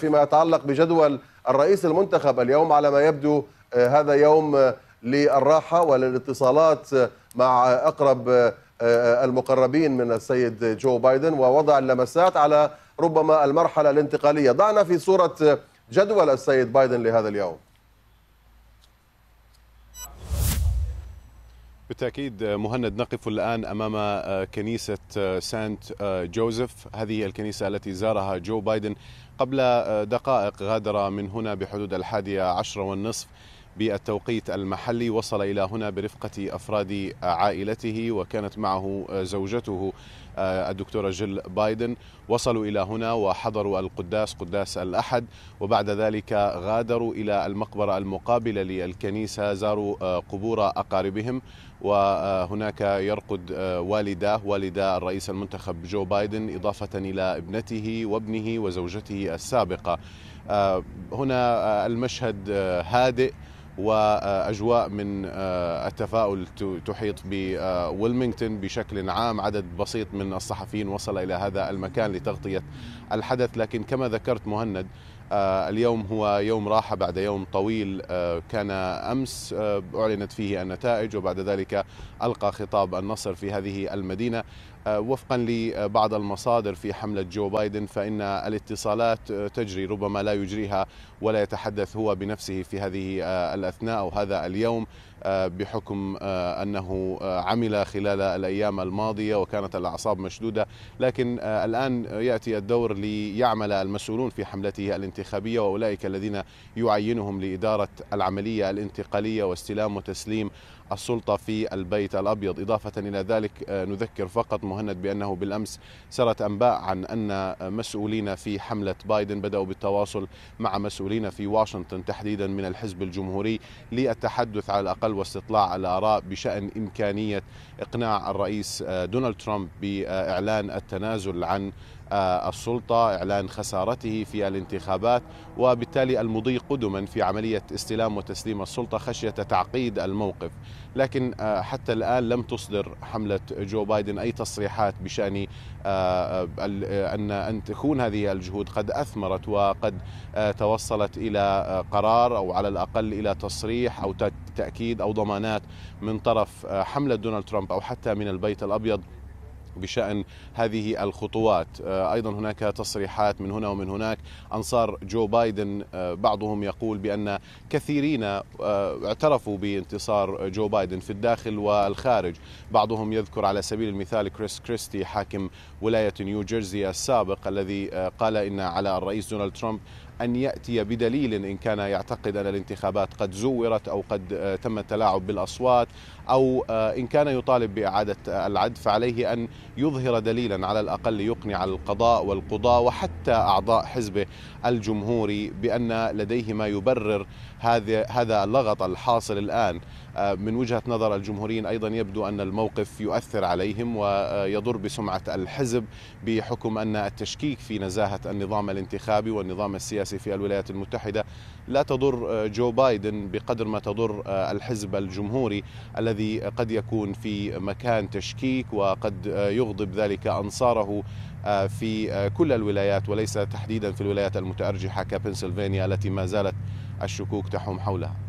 فيما يتعلق بجدول الرئيس المنتخب اليوم على ما يبدو آه، هذا يوم آه، للراحة وللاتصالات آه، مع أقرب المقربين من السيد جو بايدن ووضع اللمسات على ربما المرحلة الانتقالية ضعنا في صورة جدول السيد بايدن لهذا اليوم بالتأكيد مهند نقف الآن أمام آه، كنيسة آه، سانت آه، جوزيف هذه الكنيسة التي زارها جو بايدن قبل دقائق غادر من هنا بحدود الحادية عشرة والنصف بالتوقيت المحلي وصل إلى هنا برفقة أفراد عائلته وكانت معه زوجته آه، الدكتورة جيل بايدن وصلوا إلى هنا وحضروا القداس قداس الأحد وبعد ذلك غادروا إلى المقبرة المقابلة للكنيسة زاروا آه، قبور أقاربهم وهناك يرقد آه، والداه والدا الرئيس المنتخب جو بايدن إضافة إلى ابنته وابنه وزوجته السابقة هنا المشهد هادئ واجواء من آه، التفاؤل تحيط بويلمington بشكل عام عدد بسيط من الصحفيين وصل الى هذا المكان لتغطيه الحدث لكن كما ذكرت مهند آه، اليوم هو يوم راحة بعد يوم طويل آه، كان أمس آه، أعلنت فيه النتائج وبعد ذلك ألقى خطاب النصر في هذه المدينة وفقا لبعض المصادر في حملة جو بايدن فإن الاتصالات تجري ربما لا يجريها ولا يتحدث هو بنفسه في هذه الأثناء أو هذا اليوم بحكم أنه عمل خلال الأيام الماضية وكانت الأعصاب مشدودة لكن الآن يأتي الدور ليعمل المسؤولون في حملته الانتخابية الانتخابية وأولئك الذين يعينهم لإدارة العملية الانتقالية واستلام وتسليم السلطة في البيت الأبيض إضافة إلى ذلك آه، نذكر فقط مهند بأنه بالأمس سرت أنباء عن أن مسؤولين في حملة بايدن بدأوا بالتواصل مع مسؤولين في واشنطن تحديدا من الحزب الجمهوري للتحدث على الأقل واستطلاع الاراء بشأن إمكانية إقناع الرئيس آه، دونالد ترامب بإعلان التنازل عن آه، السلطة إعلان خسارته في الانتخابات وبالتالي المضي قدما في عملية استلام وتسليم السلطة خشية تعقيد الموقف لكن آه، حتى الآن لم تصدر حملة جو بايدن أي تصريحات بشأن آه، آه، أن أن تكون هذه الجهود قد أثمرت وقد توصلت إلى قرار أو على الأقل إلى تصريح أو تأكيد أو ضمانات من طرف حملة دونالد ترامب أو حتى من البيت الأبيض بشان هذه الخطوات آه، ايضا هناك تصريحات من هنا ومن هناك انصار جو بايدن آه، بعضهم يقول بان كثيرين آه، اعترفوا بانتصار جو بايدن في الداخل والخارج بعضهم يذكر على سبيل المثال كريس كريستي حاكم ولايه نيو جيرسي السابق الذي قال ان على الرئيس دونالد ترامب أن يأتي بدليل إن كان يعتقد أن الانتخابات قد زورت أو قد آه، تم التلاعب بالأصوات أو آه، إن كان يطالب بإعادة العد فعليه أن يظهر دليلا على الأقل يقنع القضاء والقضاة وحتى أعضاء حزبه الجمهوري بأن لديه ما يبرر هذا اللغط الحاصل الآن آه، من وجهة نظر الجمهوريين أيضا يبدو أن الموقف يؤثر عليهم ويضر بسمعة الحزب بحكم أن التشكيك في نزاهة النظام الانتخابي والنظام السياسي في الولايات المتحدة لا تضر آه، جو بايدن بقدر ما تضر آه، الحزب الجمهوري الذي قد يكون في مكان تشكيك وقد يغضب ذلك أنصاره في كل الولايات وليس تحديدا في الولايات المتأرجحة كبنسلفانيا التي ما زالت الشكوك تحوم حولها